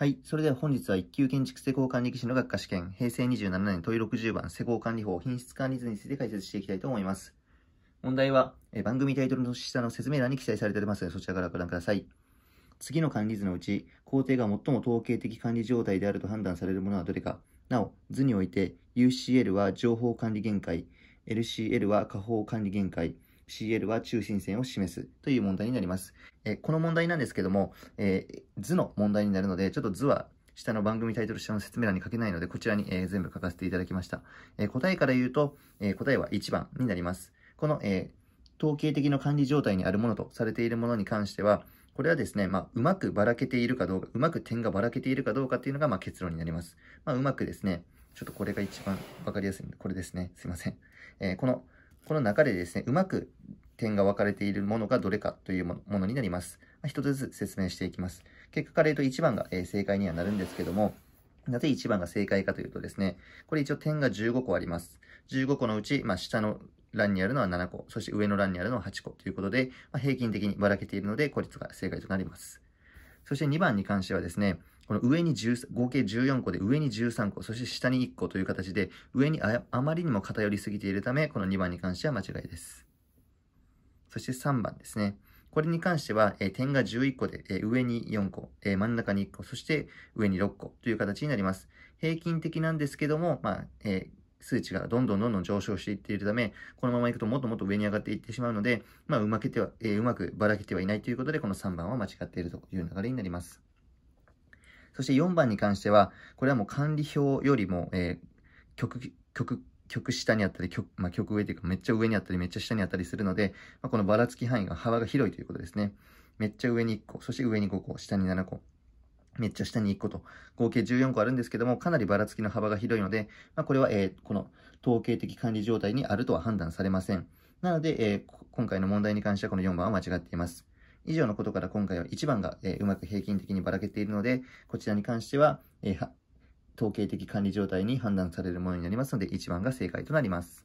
はい。それでは本日は一級建築施工管理技師の学科試験、平成27年問い60番施工管理法品質管理図について解説していきたいと思います。問題は、え番組タイトルの下の説明欄に記載されておりますので、そちらからご覧ください。次の管理図のうち、工程が最も統計的管理状態であると判断されるものはどれか。なお、図において UCL は情報管理限界、LCL は下方管理限界、CL は中心線を示すという問題になります。えこの問題なんですけども、えー、図の問題になるので、ちょっと図は下の番組タイトル下の説明欄に書けないので、こちらに、えー、全部書かせていただきました。えー、答えから言うと、えー、答えは1番になります。この、え統計的な管理状態にあるものとされているものに関しては、これはですね、まあ、うまくばらけているかどうか、うまく点がばらけているかどうかっていうのが、まあ、結論になります。まあ、うまくですね、ちょっとこれが一番わかりやすいので、これですね、すいません。えこの、この中でですね、うまく点が分かれているものがどれかというものになります。ま一つずつ説明していきます。結果から言うと1番が、え正解にはなるんですけども、なぜ1番が正解かというとですね、これ一応点が15個あります。15個のうち、まあ、下の欄にあるのは7個、そして上の欄にあるのは8個ということで、まあ、平均的にばらけているので、孤立が正解となります。そして2番に関してはですね、この上に10、合計14個で上に13個、そして下に1個という形で、上にあまりにも偏りすぎているため、この2番に関しては間違いです。そして3番ですね。これに関しては、え点が11個で、え上に4個、え真ん中に1個、そして上に6個という形になります。平均的なんですけども、まあ、え数値がどんどんどんどん上昇していっているため、このままいくともっともっと上に上がっていってしまうので、まあ、うまけては、えうまくばらけてはいないということで、この3番は間違っているという流れになります。そして4番に関しては、これはもう管理表よりも、えー、極、極曲下にあったり、曲、まあ、曲上というか、めっちゃ上にあったり、めっちゃ下にあったりするので、まあ、このばらつき範囲が幅が広いということですね。めっちゃ上に1個、そして上に5個、下に7個。めっちゃ下に1個と、合計14個あるんですけども、かなりばらつきの幅が広いので、まあ、これは、えー、この統計的管理状態にあるとは判断されません。なので、えー、今回の問題に関してはこの4番は間違っています。以上のことから今回は1番が、えー、うまく平均的にばらけているので、こちらに関しては、えー統計的管理状態に判断されるものになりますので、1番が正解となります。